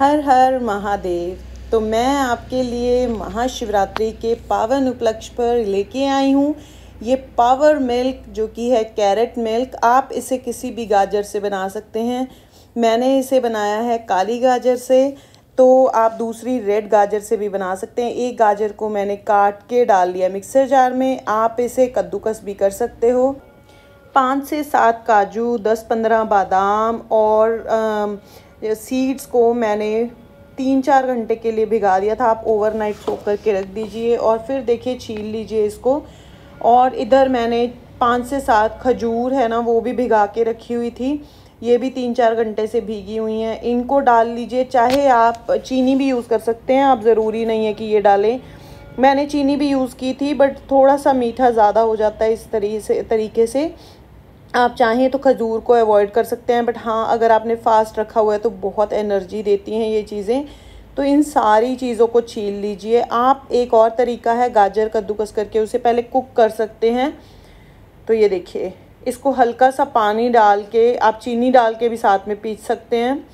हर हर महादेव तो मैं आपके लिए महाशिवरात्रि के पावन उपलक्ष्य पर लेके आई हूँ ये पावर मिल्क जो कि है कैरेट मिल्क आप इसे किसी भी गाजर से बना सकते हैं मैंने इसे बनाया है काली गाजर से तो आप दूसरी रेड गाजर से भी बना सकते हैं एक गाजर को मैंने काट के डाल लिया मिक्सर जार में आप इसे कद्दूकस भी कर सकते हो पाँच से सात काजू दस पंद्रह बादाम और आ, सीड्स को मैंने तीन चार घंटे के लिए भिगा दिया था आप ओवरनाइट सोख करके रख दीजिए और फिर देखिए छील लीजिए इसको और इधर मैंने पाँच से सात खजूर है ना वो भी भिगा के रखी हुई थी ये भी तीन चार घंटे से भीगी हुई हैं इनको डाल लीजिए चाहे आप चीनी भी यूज़ कर सकते हैं आप ज़रूरी नहीं है कि ये डालें मैंने चीनी भी यूज़ की थी बट थोड़ा सा मीठा ज़्यादा हो जाता है इस तरी से तरीके से आप चाहें तो खजूर को अवॉइड कर सकते हैं बट हाँ अगर आपने फास्ट रखा हुआ है तो बहुत एनर्जी देती हैं ये चीज़ें तो इन सारी चीज़ों को छील लीजिए आप एक और तरीका है गाजर कद्दूकस करके उसे पहले कुक कर सकते हैं तो ये देखिए इसको हल्का सा पानी डाल के आप चीनी डाल के भी साथ में पीस सकते हैं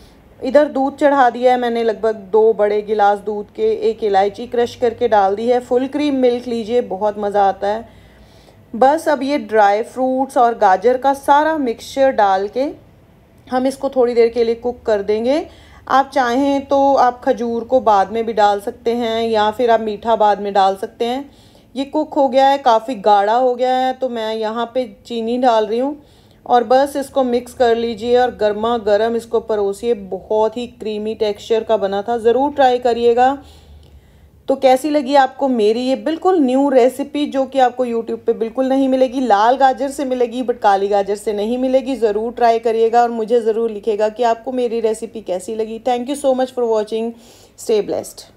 इधर दूध चढ़ा दिया है मैंने लगभग दो बड़े गिलास दूध के एक इलायची क्रश करके डाल दी है फुल क्रीम मिल्क लीजिए बहुत मज़ा आता है बस अब ये ड्राई फ्रूट्स और गाजर का सारा मिक्सचर डाल के हम इसको थोड़ी देर के लिए कुक कर देंगे आप चाहें तो आप खजूर को बाद में भी डाल सकते हैं या फिर आप मीठा बाद में डाल सकते हैं ये कुक हो गया है काफ़ी गाढ़ा हो गया है तो मैं यहाँ पे चीनी डाल रही हूँ और बस इसको मिक्स कर लीजिए और गर्मा गर्म इसको परोसिए बहुत ही क्रीमी टेक्सचर का बना था ज़रूर ट्राई करिएगा तो कैसी लगी आपको मेरी ये बिल्कुल न्यू रेसिपी जो कि आपको यूट्यूब पे बिल्कुल नहीं मिलेगी लाल गाजर से मिलेगी बट काली गाजर से नहीं मिलेगी ज़रूर ट्राई करिएगा और मुझे ज़रूर लिखेगा कि आपको मेरी रेसिपी कैसी लगी thank you so much for watching stay blessed